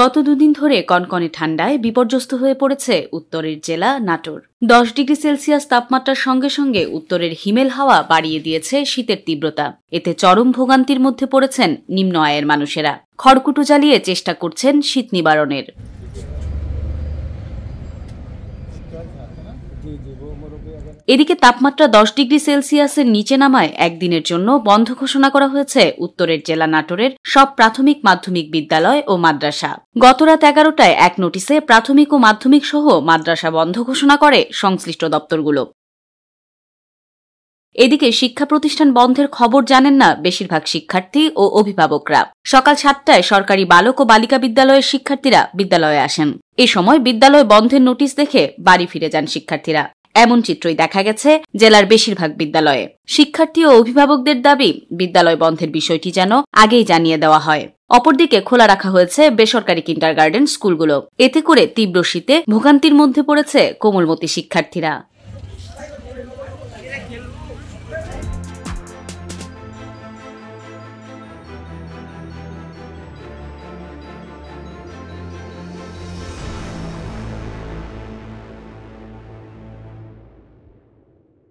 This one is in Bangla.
গত দুদিন ধরে কনকনে ঠান্ডায় বিপর্যস্ত হয়ে পড়েছে উত্তরের জেলা নাটোর দশ ডিগ্রি সেলসিয়াস তাপমাত্রার সঙ্গে সঙ্গে উত্তরের হিমেল হাওয়া বাড়িয়ে দিয়েছে শীতের তীব্রতা এতে চরম ভোগান্তির মধ্যে পড়েছেন নিম্ন আয়ের মানুষেরা খড়কুটো জ্বালিয়ে চেষ্টা করছেন শীত নিবারণের এদিকে তাপমাত্রা দশ ডিগ্রি সেলসিয়াসের নিচে নামায় একদিনের জন্য বন্ধ ঘোষণা করা হয়েছে উত্তরের জেলা নাটোরের সব প্রাথমিক মাধ্যমিক বিদ্যালয় ও মাদ্রাসা গতরাত এগারোটায় এক নোটিশে প্রাথমিক ও মাধ্যমিক সহ মাদ্রাসা বন্ধ ঘোষণা করে সংশ্লিষ্ট দপ্তরগুলো এদিকে শিক্ষা প্রতিষ্ঠান বন্ধের খবর জানেন না বেশিরভাগ শিক্ষার্থী ও অভিভাবকরা সকাল সাতটায় সরকারি বালক ও বালিকা বিদ্যালয়ের শিক্ষার্থীরা বিদ্যালয়ে আসেন এ সময় বিদ্যালয় বন্ধের নোটিশ দেখে বাড়ি ফিরে যান শিক্ষার্থীরা এমন চিত্রই দেখা গেছে জেলার বেশিরভাগ বিদ্যালয়ে শিক্ষার্থী ও অভিভাবকদের দাবি বিদ্যালয় বন্ধের বিষয়টি যেন আগেই জানিয়ে দেওয়া হয় অপরদিকে খোলা রাখা হয়েছে বেসরকারি গার্ডেন স্কুলগুলো এতে করে তীব্র শীতে ভোগান্তির মধ্যে পড়েছে কোমলমতি শিক্ষার্থীরা